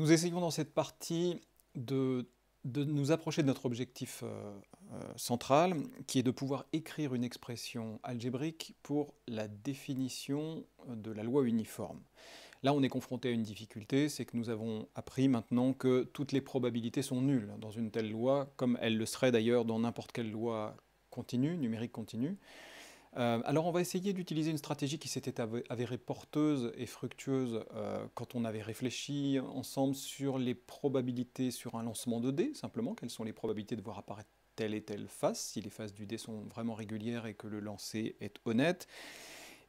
Nous essayons dans cette partie de, nous approcher de notre objectif euh, euh, central, qui est de pouvoir écrire une expression algébrique pour la définition de la loi uniforme. Là, on est confronté à une difficulté, c'est que nous avons appris maintenant que toutes les probabilités sont nulles dans une telle loi, comme elle le serait d'ailleurs dans n'importe quelle loi continue, numérique continue. Euh, alors on va essayer d'utiliser une stratégie qui s'était avérée porteuse et fructueuse euh, quand on avait réfléchi ensemble sur les probabilités sur un lancement de dés, simplement, quelles sont les probabilités de voir apparaître telle et telle face, si les faces du dé sont vraiment régulières et que le lancer est honnête.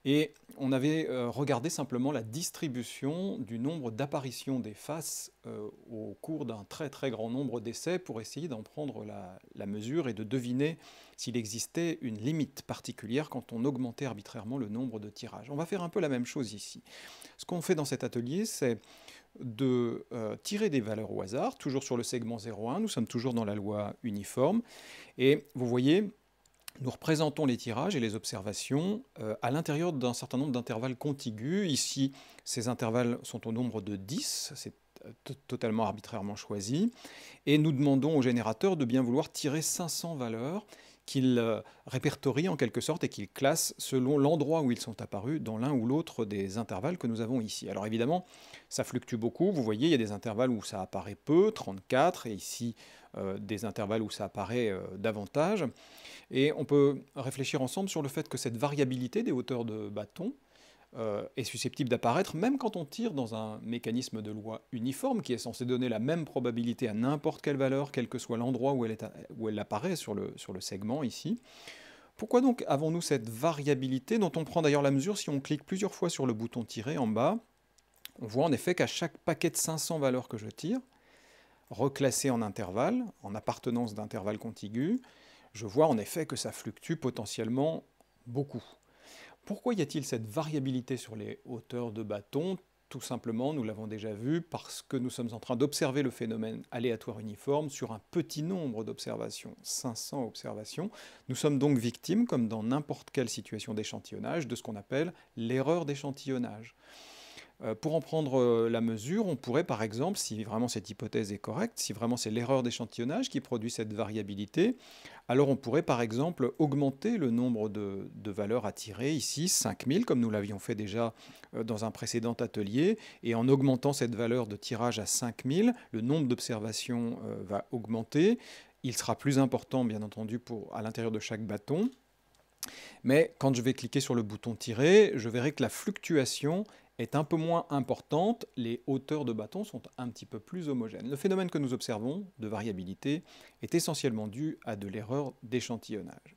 Et on avait euh, regardé simplement la distribution du nombre d'apparitions des faces euh, au cours d'un très très grand nombre d'essais pour essayer d'en prendre la, mesure et de deviner s'il existait une limite particulière quand on augmentait arbitrairement le nombre de tirages. On va faire un peu la même chose ici. Ce qu'on fait dans cet atelier, c'est de euh, tirer des valeurs au hasard, toujours sur le segment 0,1, nous sommes toujours dans la loi uniforme, et vous voyez, nous représentons les tirages et les observations euh, à l'intérieur d'un certain nombre d'intervalles contigus. Ici, ces intervalles sont au nombre de 10, c'est euh, totalement arbitrairement choisi, et nous demandons au générateur de bien vouloir tirer 500 valeurs qu'il euh, répertorie en quelque sorte et qu'il classe selon l'endroit où ils sont apparus dans l'un ou l'autre des intervalles que nous avons ici. Alors évidemment, ça fluctue beaucoup, vous voyez, il y a des intervalles où ça apparaît peu, 34, et ici euh, des intervalles où ça apparaît euh, davantage. Et on peut réfléchir ensemble sur le fait que cette variabilité des hauteurs de bâton euh, est susceptible d'apparaître même quand on tire dans un mécanisme de loi uniforme qui est censé donner la même probabilité à n'importe quelle valeur, quel que soit l'endroit où, elle apparaît sur le, segment ici. Pourquoi donc avons-nous cette variabilité dont on prend d'ailleurs la mesure si on clique plusieurs fois sur le bouton tirer en bas On voit en effet qu'à chaque paquet de 500 valeurs que je tire, reclassé en intervalles, en appartenance d'intervalles contigus, je vois en effet que ça fluctue potentiellement beaucoup. Pourquoi y a-t-il cette variabilité sur les hauteurs de bâtons Tout simplement, nous l'avons déjà vu, parce que nous sommes en train d'observer le phénomène aléatoire uniforme sur un petit nombre d'observations, 500 observations. Nous sommes donc victimes, comme dans n'importe quelle situation d'échantillonnage, de ce qu'on appelle l'erreur d'échantillonnage. Euh, pour en prendre euh, la mesure, on pourrait par exemple, si vraiment cette hypothèse est correcte, si vraiment c'est l'erreur d'échantillonnage qui produit cette variabilité, alors on pourrait par exemple augmenter le nombre de, valeurs à tirer, ici 5000 comme nous l'avions fait déjà euh, dans un précédent atelier, et en augmentant cette valeur de tirage à 5000, le nombre d'observations va augmenter, il sera plus important bien entendu pour, à l'intérieur de chaque bâton, mais quand je vais cliquer sur le bouton tirer, je verrai que la fluctuation est un peu moins importante, les hauteurs de bâton sont un petit peu plus homogènes. Le phénomène que nous observons de variabilité est essentiellement dû à de l'erreur d'échantillonnage.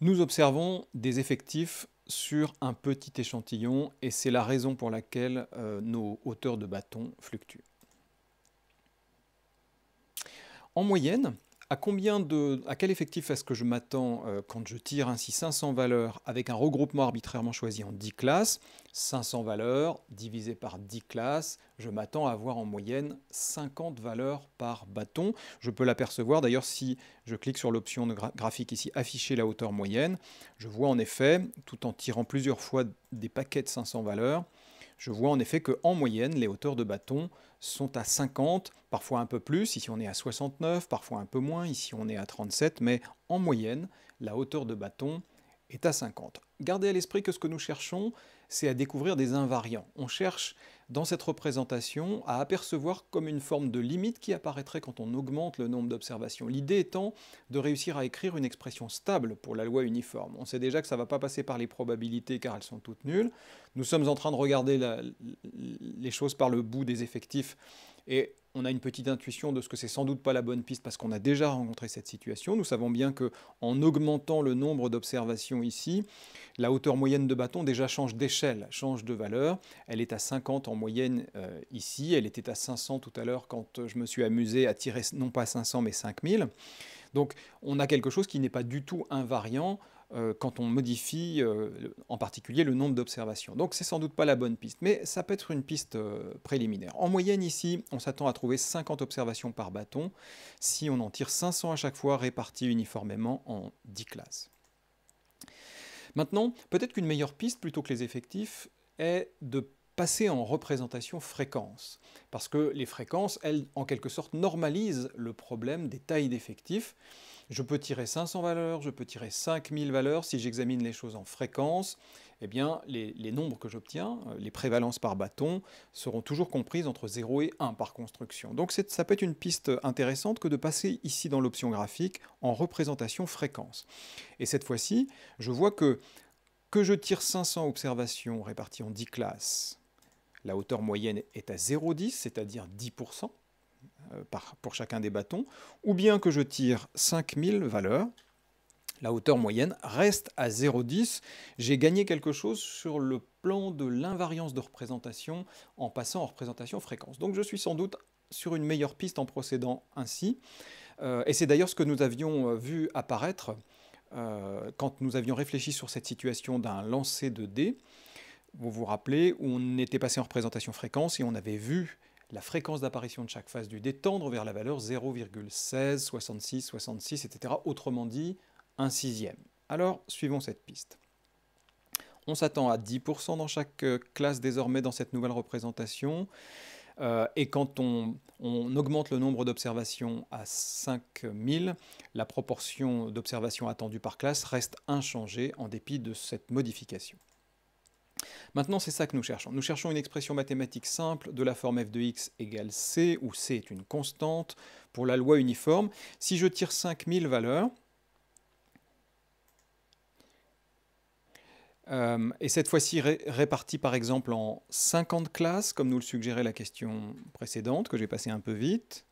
Nous observons des effectifs sur un petit échantillon et c'est la raison pour laquelle euh, nos hauteurs de bâton fluctuent. En moyenne, à combien de, à quel effectif est-ce que je m'attends euh, quand je tire ainsi 500 valeurs avec un regroupement arbitrairement choisi en 10 classes 500 valeurs divisé par 10 classes, je m'attends à avoir en moyenne 50 valeurs par bâton. Je peux l'apercevoir d'ailleurs si je clique sur l'option graphique ici afficher la hauteur moyenne. Je vois en effet, tout en tirant plusieurs fois des paquets de 500 valeurs, je vois en effet qu'en moyenne, les hauteurs de bâton sont à 50, parfois un peu plus, ici on est à 69, parfois un peu moins, ici on est à 37, mais en moyenne, la hauteur de bâton est à 50. Gardez à l'esprit que ce que nous cherchons, c'est à découvrir des invariants. On cherche dans cette représentation à apercevoir comme une forme de limite qui apparaîtrait quand on augmente le nombre d'observations. L'idée étant de réussir à écrire une expression stable pour la loi uniforme. On sait déjà que ça ne va pas passer par les probabilités car elles sont toutes nulles. Nous sommes en train de regarder les choses par le bout des effectifs et on a une petite intuition de ce que c'est sans doute pas la bonne piste parce qu'on a déjà rencontré cette situation. Nous savons bien que en augmentant le nombre d'observations ici, la hauteur moyenne de bâton déjà change d'échelle, change de valeur. Elle est à 50 en moyenne euh, ici, elle était à 500 tout à l'heure quand euh, je me suis amusé à tirer non pas 500 mais 5000. Donc on a quelque chose qui n'est pas du tout invariant euh, quand on modifie euh, en particulier le nombre d'observations. Donc c'est sans doute pas la bonne piste, mais ça peut être une piste euh, préliminaire. En moyenne ici, on s'attend à trouver 50 observations par bâton si on en tire 500 à chaque fois réparties uniformément en 10 classes. Maintenant, peut-être qu'une meilleure piste plutôt que les effectifs est de passer en représentation fréquence, parce que les fréquences, elles, en quelque sorte, normalisent le problème des tailles d'effectifs. Je peux tirer 500 valeurs, je peux tirer 5000 valeurs. Si j'examine les choses en fréquence, eh bien, les, les nombres que j'obtiens, euh, les prévalences par bâton, seront toujours comprises entre 0 et 1 par construction. Donc ça peut être une piste intéressante que de passer ici dans l'option graphique en représentation fréquence. Et cette fois-ci, je vois que que je tire 500 observations réparties en 10 classes, la hauteur moyenne est à 0,10, c'est-à-dire 10%. Euh, pour chacun des bâtons, ou bien que je tire 5000 valeurs. La hauteur moyenne reste à 0,10. J'ai gagné quelque chose sur le plan de l'invariance de représentation en passant en représentation fréquence. Donc je suis sans doute sur une meilleure piste en procédant ainsi. Euh, et c'est d'ailleurs ce que nous avions euh, vu apparaître quand nous avions réfléchi sur cette situation d'un lancer de dés. Vous vous rappelez, on était passé en représentation fréquence et on avait vu la fréquence d'apparition de chaque phase du détendre vers la valeur 0,16, 66, 66, etc. Autrement dit, un sixième. Alors, suivons cette piste. On s'attend à 10% dans chaque euh, classe désormais dans cette nouvelle représentation. Euh, et quand on, on, augmente le nombre d'observations à 5000, la proportion d'observations attendues par classe reste inchangée en dépit de cette modification. Maintenant, c'est ça que nous cherchons. Nous cherchons une expression mathématique simple de la forme f de x égale c, où c est une constante pour la loi uniforme. Si je tire 5000 valeurs, euh, et cette fois-ci répartie par exemple en 50 classes, comme nous le suggérait la question précédente, que j'ai passée un peu vite,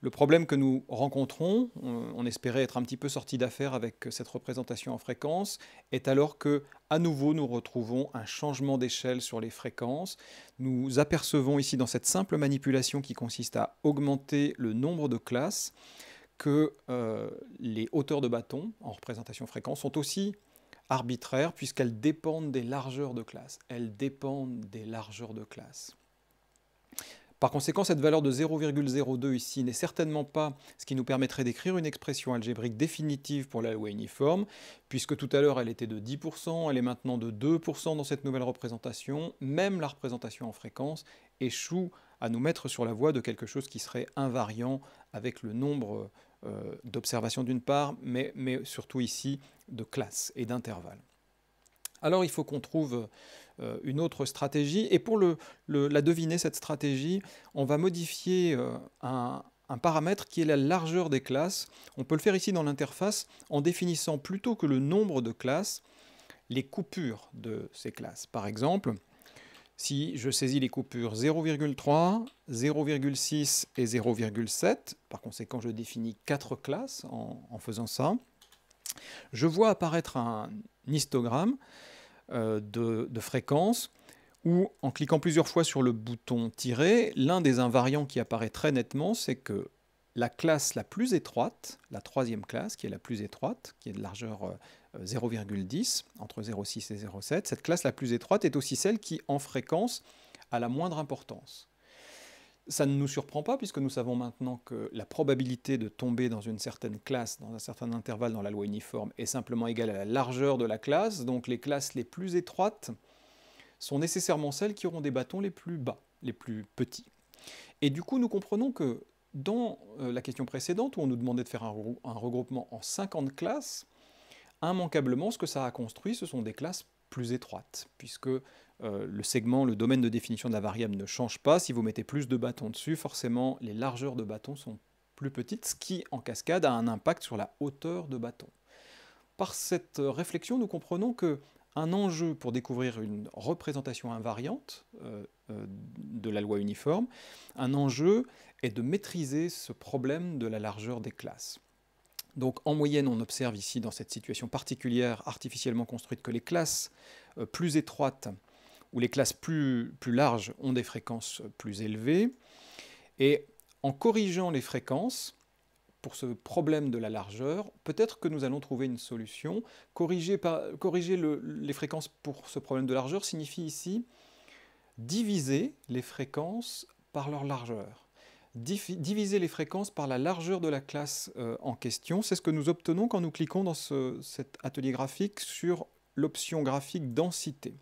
le problème que nous rencontrons, euh, on espérait être un petit peu sorti d'affaire avec cette représentation en fréquence, est alors que, à nouveau, nous retrouvons un changement d'échelle sur les fréquences. Nous apercevons ici, dans cette simple manipulation qui consiste à augmenter le nombre de classes, que euh, les hauteurs de bâton en représentation fréquence sont aussi arbitraires puisqu'elles dépendent des largeurs de classes. Elles dépendent des largeurs de classes. Par conséquent, cette valeur de 0,02 ici n'est certainement pas ce qui nous permettrait d'écrire une expression algébrique définitive pour la loi uniforme, puisque tout à l'heure elle était de 10%, elle est maintenant de 2% dans cette nouvelle représentation, même la représentation en fréquence échoue à nous mettre sur la voie de quelque chose qui serait invariant avec le nombre euh, d'observations d'une part, mais, mais surtout ici de classes et d'intervalles. Alors il faut qu'on trouve euh, une autre stratégie. Et pour la deviner, cette stratégie, on va modifier euh, un, paramètre qui est la largeur des classes. On peut le faire ici dans l'interface en définissant plutôt que le nombre de classes, les coupures de ces classes. Par exemple, si je saisis les coupures 0,3, 0,6 et 0,7, par conséquent je définis quatre classes en faisant ça, je vois apparaître un histogramme euh, de, fréquence où en cliquant plusieurs fois sur le bouton tirer, l'un des invariants qui apparaît très nettement, c'est que la classe la plus étroite, la troisième classe qui est la plus étroite, qui est de largeur 0,10, euh, entre 0,6 et 0,7, cette classe la plus étroite est aussi celle qui, en fréquence, a la moindre importance. Ça ne nous surprend pas puisque nous savons maintenant que la probabilité de tomber dans une certaine classe, dans un certain intervalle dans la loi uniforme, est simplement égale à la largeur de la classe. Donc les classes les plus étroites sont nécessairement celles qui auront des bâtons les plus bas, les plus petits. Et du coup, nous comprenons que dans euh, la question précédente, où on nous demandait de faire un, regroupement en 50 classes, immanquablement, ce que ça a construit, ce sont des classes plus étroites, puisque euh, le segment, le domaine de définition de la variable ne change pas. Si vous mettez plus de bâtons dessus, forcément les largeurs de bâtons sont plus petites, ce qui en cascade a un impact sur la hauteur de bâtons. Par cette euh, réflexion, nous comprenons que un enjeu pour découvrir une représentation invariante euh, de la loi uniforme, un enjeu est de maîtriser ce problème de la largeur des classes. Donc en moyenne, on observe ici dans cette situation particulière artificiellement construite que les classes plus étroites où les classes plus, plus larges ont des fréquences plus élevées. Et en corrigeant les fréquences, pour ce problème de la largeur, peut-être que nous allons trouver une solution. Corriger, les fréquences pour ce problème de largeur signifie ici diviser les fréquences par leur largeur. Diviser les fréquences par la largeur de la classe euh, en question, c'est ce que nous obtenons quand nous cliquons dans cet atelier graphique sur l'option graphique densité.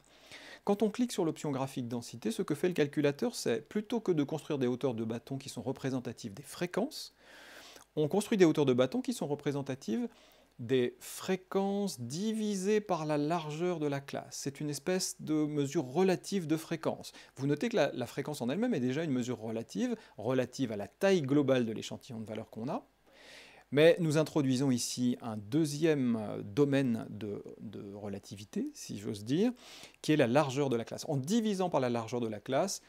Quand on clique sur l'option graphique densité, ce que fait le calculateur, c'est plutôt que de construire des hauteurs de bâtons qui sont représentatives des fréquences, on construit des hauteurs de bâtons qui sont représentatives des fréquences divisées par la largeur de la classe. C'est une espèce de mesure relative de fréquence. Vous notez que la, la fréquence en elle-même est déjà une mesure relative, relative à la taille globale de l'échantillon de valeur qu'on a. Mais nous introduisons ici un deuxième euh, domaine de, relativité, si j'ose dire, qui est la largeur de la classe. En divisant par la largeur de la classe,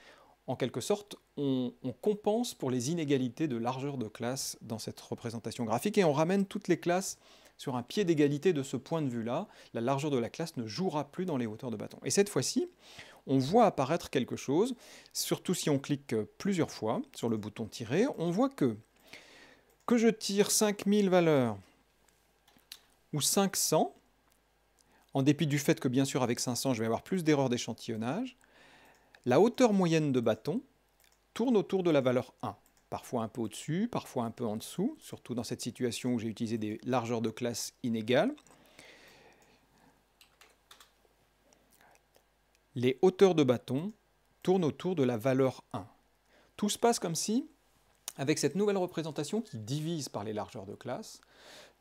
en quelque sorte, on, compense pour les inégalités de largeur de classe dans cette représentation graphique et on ramène toutes les classes sur un pied d'égalité de ce point de vue-là. La largeur de la classe ne jouera plus dans les hauteurs de bâton. Et cette fois-ci, on voit apparaître quelque chose, surtout si on clique euh, plusieurs fois sur le bouton tiré, on voit que que je tire 5000 valeurs ou 500, en dépit du fait que bien sûr avec 500 je vais avoir plus d'erreurs d'échantillonnage, la hauteur moyenne de bâton tourne autour de la valeur 1, parfois un peu au-dessus, parfois un peu en dessous, surtout dans cette situation où j'ai utilisé des largeurs de classe inégales. Les hauteurs de bâton tournent autour de la valeur 1. Tout se passe comme si avec cette nouvelle représentation qui divise par les largeurs de classe,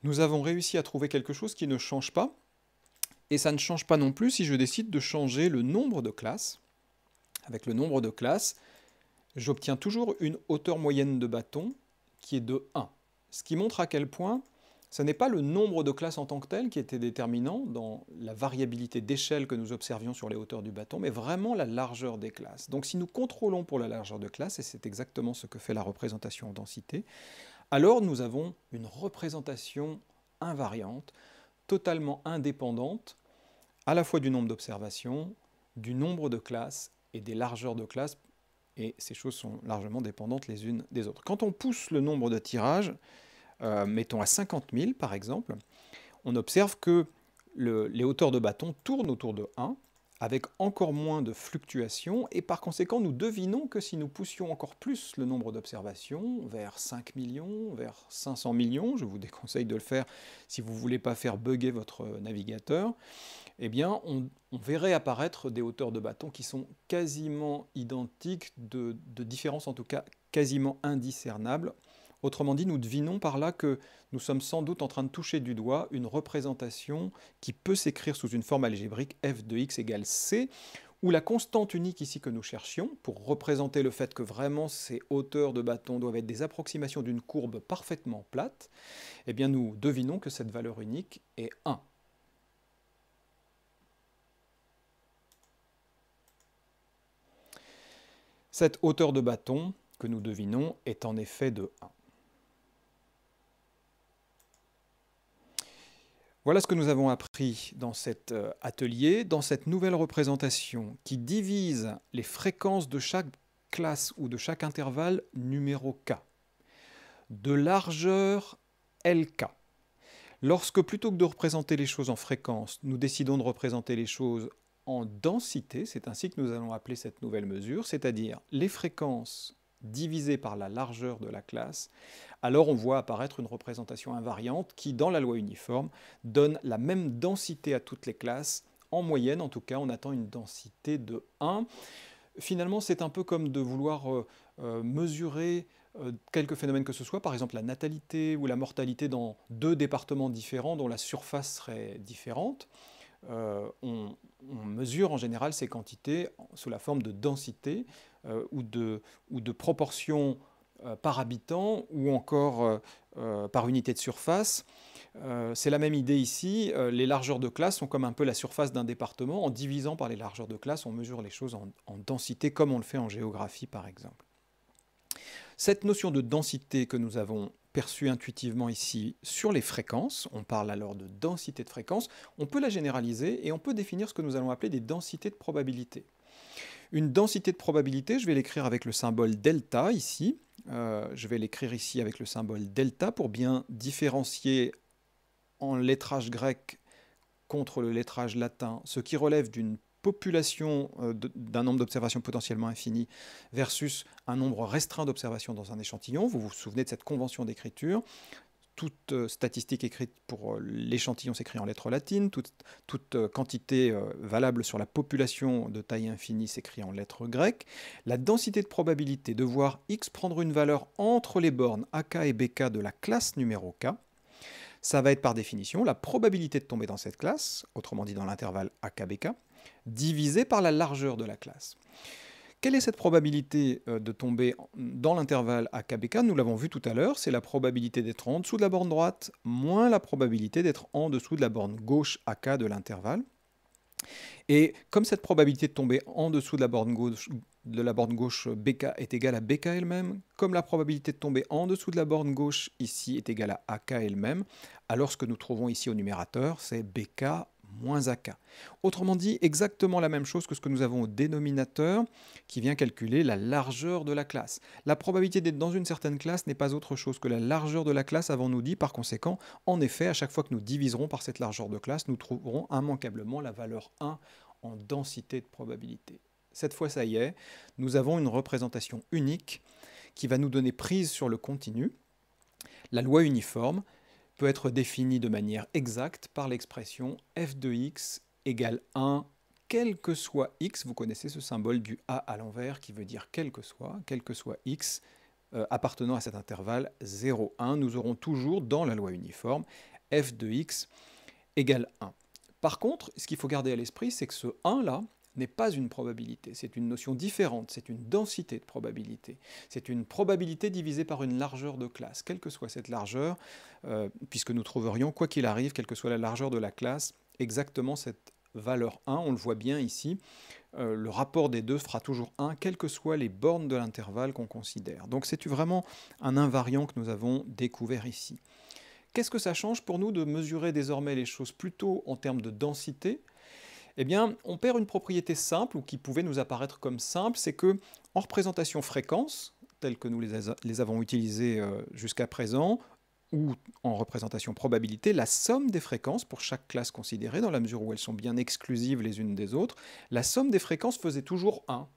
nous avons réussi à trouver quelque chose qui ne change pas, et ça ne change pas non plus si je décide de changer le nombre de classes. Avec le nombre de classes, j'obtiens toujours une hauteur moyenne de bâton qui est de 1, ce qui montre à quel point ce n'est pas le nombre de classes en tant que tel qui était déterminant dans la variabilité d'échelle que nous observions sur les hauteurs du bâton, mais vraiment la largeur des classes. Donc si nous contrôlons pour la largeur de classe, et c'est exactement ce que fait la représentation en densité, alors nous avons une représentation invariante, totalement indépendante, à la fois du nombre d'observations, du nombre de classes et des largeurs de classes, et ces choses sont largement dépendantes les unes des autres. Quand on pousse le nombre de tirages, euh, mettons à 50 000 par exemple, on observe que les hauteurs de bâton tournent autour de 1, avec encore moins de fluctuations, et par conséquent nous devinons que si nous poussions encore plus le nombre d'observations, vers 5 millions, vers 500 millions, je vous déconseille de le faire si vous ne voulez pas faire bugger votre navigateur, eh bien on, verrait apparaître des hauteurs de bâton qui sont quasiment identiques, de, de différence en tout cas quasiment indiscernables. Autrement dit, nous devinons par là que nous sommes sans doute en train de toucher du doigt une représentation qui peut s'écrire sous une forme algébrique f de x égale c, où la constante unique ici que nous cherchions, pour représenter le fait que vraiment ces hauteurs de bâton doivent être des approximations d'une courbe parfaitement plate, eh bien nous devinons que cette valeur unique est 1. Cette hauteur de bâton que nous devinons est en effet de 1. Voilà ce que nous avons appris dans cet euh, atelier, dans cette nouvelle représentation qui divise les fréquences de chaque classe ou de chaque intervalle numéro k de largeur LK. Lorsque plutôt que de représenter les choses en fréquence, nous décidons de représenter les choses en densité, c'est ainsi que nous allons appeler cette nouvelle mesure, c'est-à-dire les fréquences divisé par la largeur de la classe, alors on voit apparaître une représentation invariante qui, dans la loi uniforme, donne la même densité à toutes les classes. En moyenne, en tout cas, on attend une densité de 1. Finalement, c'est un peu comme de vouloir euh, euh, mesurer euh, quelques phénomènes que ce soit, par exemple la natalité ou la mortalité dans deux départements différents dont la surface serait différente. On, on mesure en général ces quantités sous la forme de densité. Euh, ou, de, ou de proportion euh, par habitant ou encore euh, par unité de surface. C'est la même idée ici, les largeurs de classe sont comme un peu la surface d'un département. En divisant par les largeurs de classe, on mesure les choses en, densité comme on le fait en géographie par exemple. Cette notion de densité que nous avons perçue intuitivement ici sur les fréquences, on parle alors de densité de fréquence, on peut la généraliser et on peut définir ce que nous allons appeler des densités de probabilité. Une densité de probabilité, je vais l'écrire avec le symbole delta ici. Euh, je vais l'écrire ici avec le symbole delta pour bien différencier en lettrage grec contre le lettrage latin ce qui relève d'une population euh, d'un nombre d'observations potentiellement infini versus un nombre restreint d'observations dans un échantillon. Vous vous souvenez de cette convention d'écriture toute euh, statistique écrite pour euh, l'échantillon s'écrit en lettres latines, toute, euh, quantité valable sur la population de taille infinie s'écrit en lettres grecques. La densité de probabilité de voir x prendre une valeur entre les bornes ak et bk de la classe numéro k, ça va être par définition la probabilité de tomber dans cette classe, autrement dit dans l'intervalle ak-bk, divisée par la largeur de la classe. Quelle est cette probabilité euh, de tomber dans l'intervalle AKBK Nous l'avons vu tout à l'heure, c'est la probabilité d'être en dessous de la borne droite moins la probabilité d'être en dessous de la borne gauche AK de l'intervalle. Et comme cette probabilité de tomber en dessous de la borne gauche, de la borne gauche BK est égale à BK elle-même, comme la probabilité de tomber en dessous de la borne gauche ici est égale à AK elle-même, alors ce que nous trouvons ici au numérateur, c'est BK moins k. Autrement dit, exactement la même chose que ce que nous avons au dénominateur, qui vient calculer la largeur de la classe. La probabilité d'être dans une certaine classe n'est pas autre chose que la largeur de la classe avant nous dit. Par conséquent, en effet, à chaque fois que nous diviserons par cette largeur de classe, nous trouverons immanquablement la valeur 1 en densité de probabilité. Cette fois, ça y est, nous avons une représentation unique qui va nous donner prise sur le continu. La loi uniforme, peut être défini de manière exacte par l'expression f de x égale 1 quel que soit x, vous connaissez ce symbole du a à l'envers qui veut dire quel que soit, quel que soit x euh, appartenant à cet intervalle 0, 1, nous aurons toujours dans la loi uniforme f de x égale 1. Par contre, ce qu'il faut garder à l'esprit, c'est que ce 1 là, n'est pas une probabilité, c'est une notion différente, c'est une densité de probabilité. C'est une probabilité divisée par une largeur de classe, quelle que soit cette largeur, euh, puisque nous trouverions, quoi qu'il arrive, quelle que soit la largeur de la classe, exactement cette valeur 1, on le voit bien ici, euh, le rapport des deux fera toujours 1, quelles que soient les bornes de l'intervalle qu'on considère. Donc c'est vraiment un invariant que nous avons découvert ici. Qu'est-ce que ça change pour nous de mesurer désormais les choses plutôt en termes de densité eh bien, on perd une propriété simple, ou qui pouvait nous apparaître comme simple, c'est que en représentation fréquence, telle que nous les, les avons utilisées euh, jusqu'à présent, ou en représentation probabilité, la somme des fréquences pour chaque classe considérée, dans la mesure où elles sont bien exclusives les unes des autres, la somme des fréquences faisait toujours 1.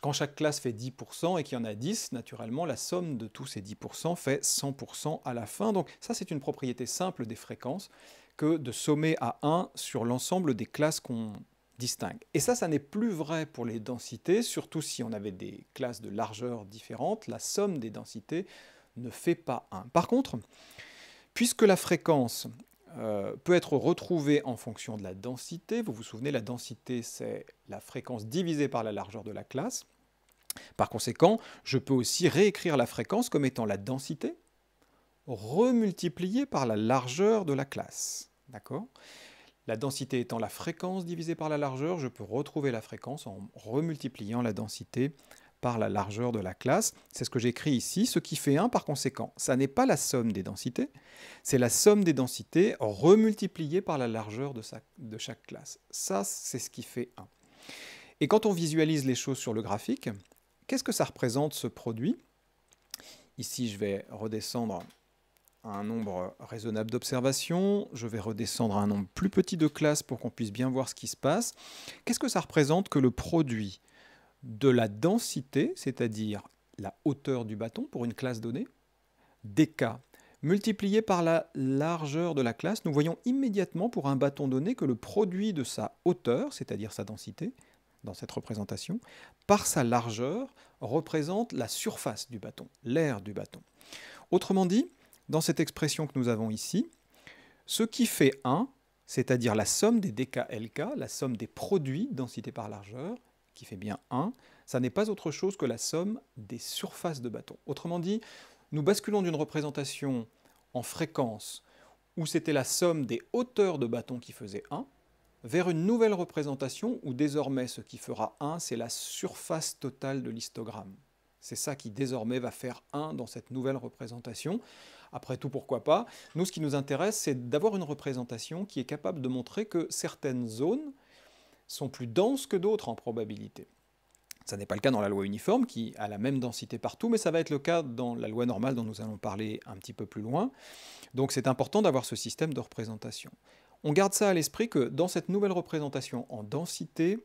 Quand chaque classe fait 10% et qu'il y en a 10, naturellement, la somme de tous ces 10% fait 100% à la fin. Donc ça, c'est une propriété simple des fréquences que de sommer à 1 sur l'ensemble des classes qu'on distingue. Et ça, ça n'est plus vrai pour les densités, surtout si on avait des classes de largeur différentes, la somme des densités ne fait pas 1. Par contre, puisque la fréquence euh, peut être retrouvée en fonction de la densité, vous vous souvenez, la densité c'est la fréquence divisée par la largeur de la classe, par conséquent, je peux aussi réécrire la fréquence comme étant la densité remultiplié par la largeur de la classe. D'accord La densité étant la fréquence divisée par la largeur, je peux retrouver la fréquence en remultipliant la densité par la largeur de la classe. C'est ce que j'écris ici, ce qui fait 1 par conséquent. Ça n'est pas la somme des densités, c'est la somme des densités remultipliée par la largeur de, de chaque classe. Ça, c'est ce qui fait 1. Et quand on visualise les choses sur le graphique, qu'est-ce que ça représente ce produit Ici, je vais redescendre un nombre raisonnable d'observations, je vais redescendre à un nombre plus petit de classes pour qu'on puisse bien voir ce qui se passe. Qu'est-ce que ça représente que le produit de la densité, c'est-à-dire la hauteur du bâton pour une classe donnée, des cas multiplié par la largeur de la classe, nous voyons immédiatement pour un bâton donné que le produit de sa hauteur, c'est-à-dire sa densité, dans cette représentation, par sa largeur, représente la surface du bâton, l'air du bâton. Autrement dit, dans cette expression que nous avons ici, ce qui fait 1, c'est-à-dire la somme des DKLK, la somme des produits densité par largeur, qui fait bien 1, ça n'est pas autre chose que la somme des surfaces de bâtons. Autrement dit, nous basculons d'une représentation en fréquence où c'était la somme des hauteurs de bâtons qui faisait 1, vers une nouvelle représentation où désormais ce qui fera 1, c'est la surface totale de l'histogramme. C'est ça qui désormais va faire 1 dans cette nouvelle représentation. Après tout, pourquoi pas Nous, ce qui nous intéresse, c'est d'avoir une représentation qui est capable de montrer que certaines zones sont plus denses que d'autres en probabilité. Ça n'est pas le cas dans la loi uniforme qui a la même densité partout, mais ça va être le cas dans la loi normale dont nous allons parler un petit peu plus loin. Donc c'est important d'avoir ce système de représentation. On garde ça à l'esprit que dans cette nouvelle représentation en densité,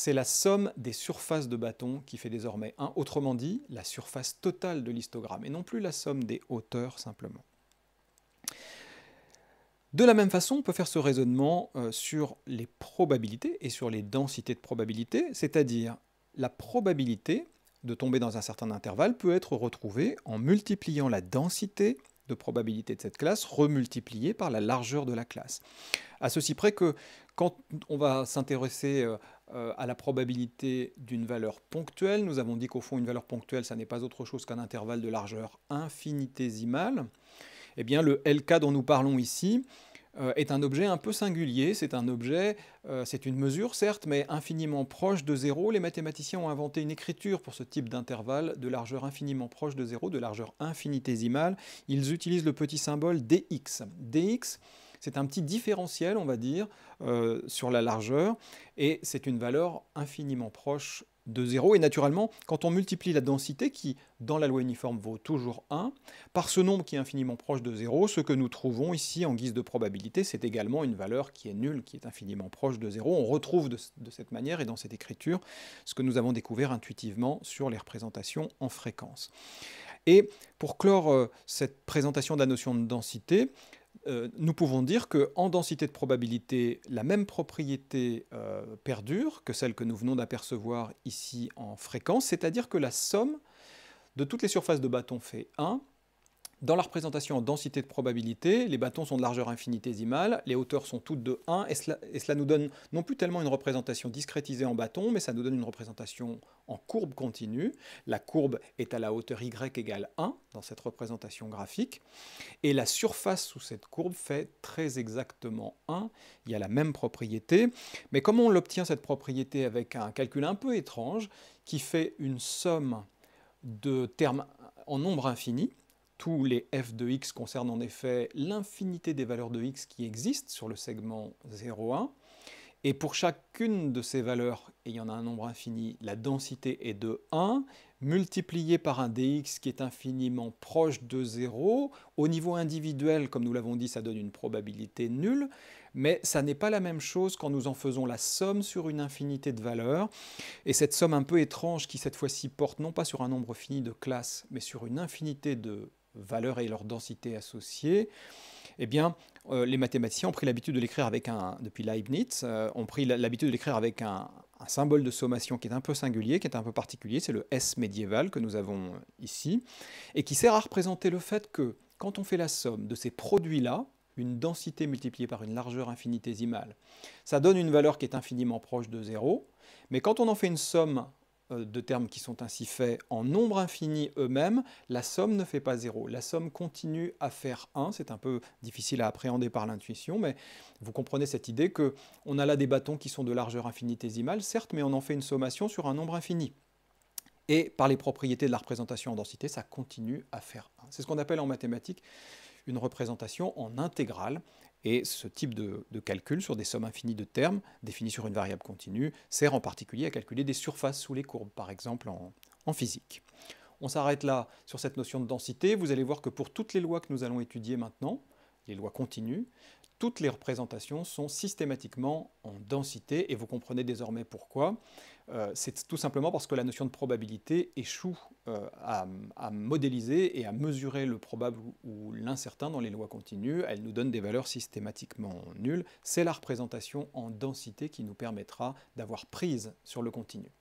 c'est la somme des surfaces de bâton qui fait désormais 1, autrement dit la surface totale de l'histogramme, et non plus la somme des hauteurs simplement. De la même façon, on peut faire ce raisonnement euh, sur les probabilités et sur les densités de probabilité, c'est-à-dire la probabilité de tomber dans un certain intervalle peut être retrouvée en multipliant la densité de probabilité de cette classe remultipliée par la largeur de la classe. A ceci près que quand on va s'intéresser euh, euh, à la probabilité d'une valeur ponctuelle. Nous avons dit qu'au fond, une valeur ponctuelle, ça n'est pas autre chose qu'un intervalle de largeur infinitésimale. Eh bien, le LK dont nous parlons ici euh, est un objet un peu singulier. C'est un objet, euh, c'est une mesure, certes, mais infiniment proche de zéro. Les mathématiciens ont inventé une écriture pour ce type d'intervalle de largeur infiniment proche de zéro, de largeur infinitésimale. Ils utilisent le petit symbole dx. dx, c'est un petit différentiel, on va dire, euh, sur la largeur, et c'est une valeur infiniment proche de 0. Et naturellement, quand on multiplie la densité, qui dans la loi uniforme vaut toujours 1, par ce nombre qui est infiniment proche de 0, ce que nous trouvons ici en guise de probabilité, c'est également une valeur qui est nulle, qui est infiniment proche de 0. On retrouve de, cette manière et dans cette écriture ce que nous avons découvert intuitivement sur les représentations en fréquence. Et pour clore euh, cette présentation de la notion de densité, euh, nous pouvons dire qu'en densité de probabilité, la même propriété euh, perdure que celle que nous venons d'apercevoir ici en fréquence, c'est-à-dire que la somme de toutes les surfaces de bâton fait 1 dans la représentation en densité de probabilité, les bâtons sont de largeur infinitésimale, les hauteurs sont toutes de 1, et cela, nous donne non plus tellement une représentation discrétisée en bâton, mais ça nous donne une représentation en courbe continue. La courbe est à la hauteur y égale 1 dans cette représentation graphique, et la surface sous cette courbe fait très exactement 1. Il y a la même propriété, mais comment on l'obtient cette propriété avec un calcul un peu étrange qui fait une somme de termes en nombre infini, tous les f de x concernent en effet l'infinité des valeurs de x qui existent sur le segment 0,1. Et pour chacune de ces valeurs, et il y en a un nombre infini, la densité est de 1, multipliée par un dx qui est infiniment proche de 0. Au niveau individuel, comme nous l'avons dit, ça donne une probabilité nulle, mais ça n'est pas la même chose quand nous en faisons la somme sur une infinité de valeurs. Et cette somme un peu étrange qui cette fois-ci porte non pas sur un nombre fini de classes, mais sur une infinité de valeurs et leur densité associées, eh bien, euh, les mathématiciens ont pris l'habitude de l'écrire avec un, depuis Leibniz, euh, ont pris l'habitude de l'écrire avec un, un, symbole de sommation qui est un peu singulier, qui est un peu particulier, c'est le S médiéval que nous avons euh, ici, et qui sert à représenter le fait que quand on fait la somme de ces produits-là, une densité multipliée par une largeur infinitésimale, ça donne une valeur qui est infiniment proche de zéro, mais quand on en fait une somme euh, de termes qui sont ainsi faits en nombre infini eux-mêmes, la somme ne fait pas zéro. La somme continue à faire 1. C'est un peu difficile à appréhender par l'intuition, mais vous comprenez cette idée que on a là des bâtons qui sont de largeur infinitésimale, certes, mais on en fait une sommation sur un nombre infini. Et par les propriétés de la représentation en densité, ça continue à faire 1. C'est ce qu'on appelle en mathématiques une représentation en intégrale. Et ce type de, calcul sur des sommes infinies de termes définies sur une variable continue sert en particulier à calculer des surfaces sous les courbes, par exemple en physique. On s'arrête là sur cette notion de densité. Vous allez voir que pour toutes les lois que nous allons étudier maintenant, les lois continues, toutes les représentations sont systématiquement en densité, et vous comprenez désormais pourquoi. Euh, c'est tout simplement parce que la notion de probabilité échoue euh, à, modéliser et à mesurer le probable ou l'incertain dans les lois continues. Elle nous donne des valeurs systématiquement nulles. C'est la représentation en densité qui nous permettra d'avoir prise sur le continu.